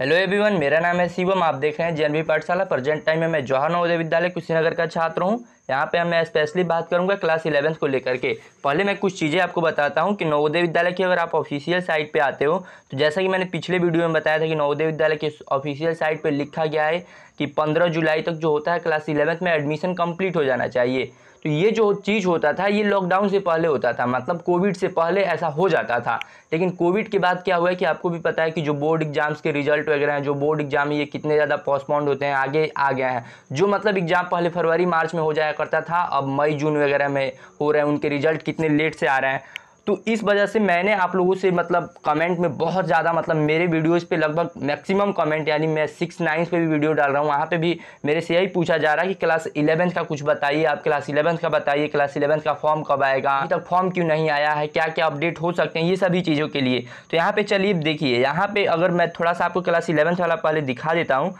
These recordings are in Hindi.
हेलो एवरीवन मेरा नाम है शिवम आप देख रहे हैं जेएनबी पाठशाला प्रेजेंट टाइम में मैं जवाहर नवोदय विद्यालय कुशीनगर का छात्र हूँ यहाँ पे मैं स्पेशली बात करूँगा क्लास इलेवेंथ को लेकर के पहले मैं कुछ चीज़ें आपको बताता हूँ कि नवोदय विद्यालय की अगर आप ऑफिशियल साइट पे आते हो तो जैसा कि मैंने पिछले वीडियो में बताया था कि नवोदय विद्यालय के ऑफिशियल साइट पे लिखा गया है कि पंद्रह जुलाई तक जो होता है क्लास इलेवंथ में एडमिशन कम्प्लीट हो जाना चाहिए तो ये जो चीज़ होता था ये लॉकडाउन से पहले होता था मतलब कोविड से पहले ऐसा हो जाता था लेकिन कोविड के बाद क्या हुआ है कि आपको भी पता है कि जो बोर्ड एग्जाम्स के रिजल्ट वगैरह हैं जो बोर्ड एग्जाम ये कितने ज़्यादा पोस्टपोन्ड होते हैं आगे आ गया है जो मतलब एग्जाम पहले फरवरी मार्च में हो जाए करता था अब मई जून वगैरह में हो रहे हैं उनके रिजल्ट कितने लेट से आ रहे हैं तो इस वजह से मैंने आप लोगों से मतलब कमेंट में बहुत ज़्यादा मतलब मेरे वीडियोस पे लगभग मैक्सिमम कमेंट यानी मैं सिक्स नाइन्थ पे भी वीडियो डाल रहा हूँ वहाँ पे भी मेरे से यही पूछा जा रहा है कि क्लास इलेवेंथ का कुछ बताइए आप क्लास इलेवंथ का बताइए क्लास इलेवेंथ का फॉर्म कब आएगा अभी तक फॉर्म क्यों नहीं आया है क्या क्या अपडेट हो सकते हैं ये सभी चीज़ों के लिए तो यहाँ पर चलिए देखिए यहाँ पर अगर मैं थोड़ा सा आपको क्लास इलेवंथ वाला पहले दिखा देता हूँ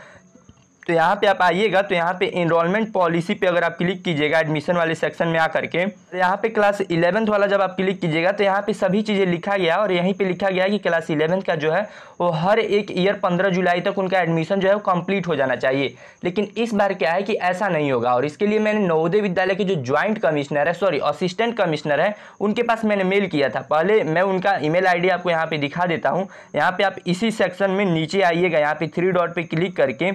तो यहाँ पे आप आइएगा तो यहाँ पे इनरोलमेंट पॉलिसी पे अगर आप क्लिक कीजिएगा एडमिशन वाले सेक्शन में आकर के तो यहाँ पे क्लास इलेवंथ वाला जब आप क्लिक कीजिएगा तो यहाँ पे सभी चीज़ें लिखा गया और यहीं पे लिखा गया कि क्लास इलेवंथ का जो है वो हर एक ईयर पंद्रह जुलाई तक उनका एडमिशन जो है वो कम्प्लीट हो जाना चाहिए लेकिन इस बार क्या है कि ऐसा नहीं होगा और इसके लिए मैंने नवोदय विद्यालय के जो ज्वाइंट कमिश्नर है सॉरी असिस्टेंट कमिश्नर है उनके पास मैंने मेल किया था पहले मैं उनका ई मेल आपको यहाँ पे दिखा देता हूँ यहाँ पे आप इसी सेक्शन में नीचे आइएगा यहाँ पे थ्री डॉट पर क्लिक करके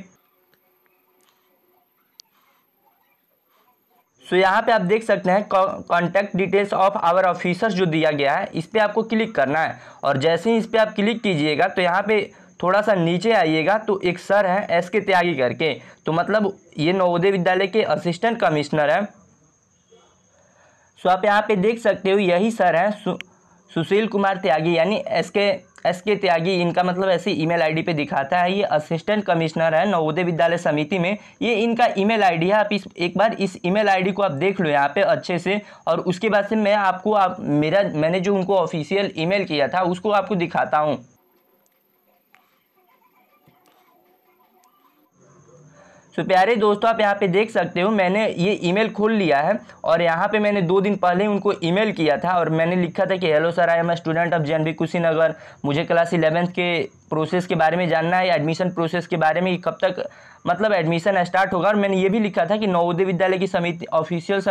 सो तो यहाँ पे आप देख सकते हैं contact details of our officers जो दिया गया है इस पर आपको क्लिक करना है और जैसे ही इस पर आप क्लिक कीजिएगा तो यहाँ पे थोड़ा सा नीचे आइएगा तो एक सर है एस के त्यागी करके तो मतलब ये नवोदय विद्यालय के असिस्टेंट कमिश्नर हैं सो आप यहाँ पे देख सकते हो यही सर हैं सु, सुशील कुमार त्यागी यानी एस के एस के त्यागी इनका मतलब मेल ईमेल आईडी पे दिखाता है ये असिस्टेंट कमिश्नर है नवोदय विद्यालय समिति में ये इनका ईमेल आईडी है आप इस एक बार इस ईमेल आईडी को आप देख लो यहाँ पे अच्छे से और उसके बाद से मैं आपको आप मेरा मैंने जो उनको ऑफिशियल ईमेल किया था उसको आपको दिखाता हूँ सो प्यारे दोस्तों आप यहाँ पे देख सकते हो मैंने ये ईमेल खोल लिया है और यहाँ पे मैंने दो दिन पहले उनको ईमेल किया था और मैंने लिखा था कि hello sir I am a student of J B Kushinagar मुझे क्लास इलेवेंथ के प्रोसेस के बारे में जानना है एडमिशन प्रोसेस के बारे में कब तक मतलब एडमिशन स्टार्ट होगा और मैंने ये भी लिखा था कि नवोदय विद्यालय की समिति ऑफिशियल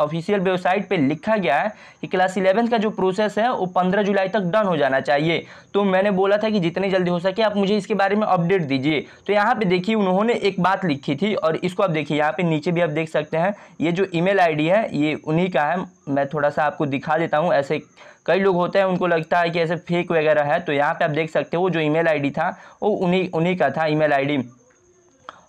ऑफिशियल वेबसाइट पे लिखा गया है कि क्लास इलेवेंथ का जो प्रोसेस है वो पंद्रह जुलाई तक डन हो जाना चाहिए तो मैंने बोला था कि जितनी जल्दी हो सके आप मुझे इसके बारे में अपडेट दीजिए तो यहाँ पर देखिए उन्होंने एक बात लिखी थी और इसको आप देखिए यहाँ पर नीचे भी आप देख सकते हैं ये जो ई मेल है ये उन्हीं का है मैं थोड़ा सा आपको दिखा देता हूँ ऐसे कई लोग होते हैं उनको लगता है कि ऐसे फेक वगैरह है तो यहाँ पे आप देख सकते हो जो ईमेल आईडी था वो उन्हीं उन्हीं का था ईमेल आईडी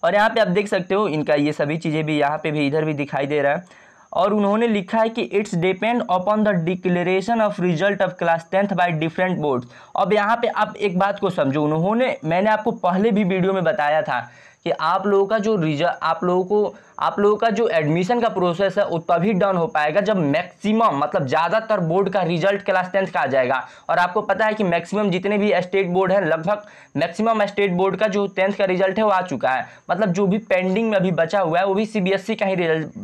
और यहाँ पे आप देख सकते हो इनका ये सभी चीज़ें भी यहाँ पे भी इधर भी दिखाई दे रहा है और उन्होंने लिखा है कि it's depend upon the declaration of result of class tenth by different boards अब यहाँ पे आप एक बात को समझो उन्होंने मैंने आपको पहले भी वीडियो में बताया था कि आप लोगों का जो रिजल्ट आप लोगों को आप लोगों का जो एडमिशन का प्रोसेस है वो तभी डन हो पाएगा जब मैक्सिमम मतलब ज़्यादातर बोर्ड का रिजल्ट क्लास टेंथ का आ जाएगा और आपको पता है कि मैक्सिमम जितने भी स्टेट बोर्ड हैं लगभग मैक्सिमम स्टेट बोर्ड का जो टेंथ का रिजल्ट है वो आ चुका है मतलब जो भी पेंडिंग में अभी बचा हुआ है वो भी सी e का ही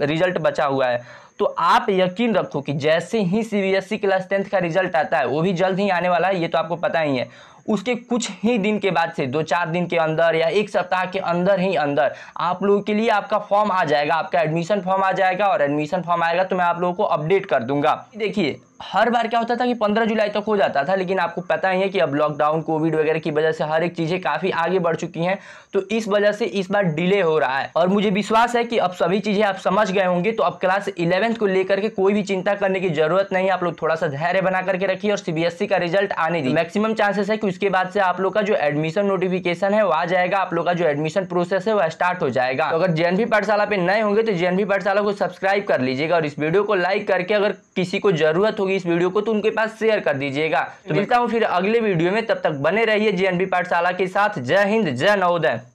रिजल्ट बचा हुआ है तो आप यकीन रखो कि जैसे ही सीबीएसई क्लास टेंथ का रिजल्ट आता है वो भी जल्द ही आने वाला है ये तो आपको पता ही है उसके कुछ ही दिन के बाद से दो चार दिन के अंदर या एक सप्ताह के अंदर ही अंदर आप लोगों के लिए आपका फॉर्म आ जाएगा आपका एडमिशन फॉर्म आ जाएगा और एडमिशन फॉर्म आएगा तो मैं आप लोगों को अपडेट कर दूंगा देखिए हर बार क्या होता था कि 15 जुलाई तक तो हो जाता था लेकिन आपको पता ही है कि अब लॉकडाउन कोविड वगैरह की वजह से हर एक चीज़ें काफ़ी आगे बढ़ चुकी हैं तो इस वजह से इस बार डिले हो रहा है और मुझे विश्वास है कि अब सभी चीज़ें आप समझ गए होंगे तो अब क्लास इलेवेंथ को लेकर के कोई भी चिंता करने की जरूरत नहीं आप लोग थोड़ा सा धैर्य बना करके रखिए और सीबीएसई का रिजल्ट आने दी मैक्सिमम चांसेस है कि उसके बाद से आप लोग का जो एडमिशन नोटिफिकेशन है वो आ जाएगा आप लोग का जो एडमिशन प्रोसेस है वह स्टार्ट हो जाएगा तो अगर जे पाठशाला पे नए होंगे तो जे पाठशाला को सब्सक्राइब कर लीजिएगा और इस वीडियो को लाइक करके अगर किसी को जरूरत हो होगी इस वीडियो को तो उनके पास शेयर कर दीजिएगा तो मिलता हूँ फिर अगले वीडियो में तब तक बने रहिए जे पाठशाला के साथ जय हिंद जय नवोदय